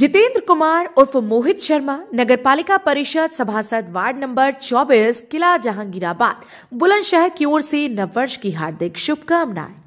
जितेंद्र कुमार उर्फ मोहित शर्मा नगर पालिका परिषद सभासद वार्ड नंबर 24 किला जहांगीराबाद बुलंदशहर की ओर से नववर्ष की हार्दिक शुभकामनाएं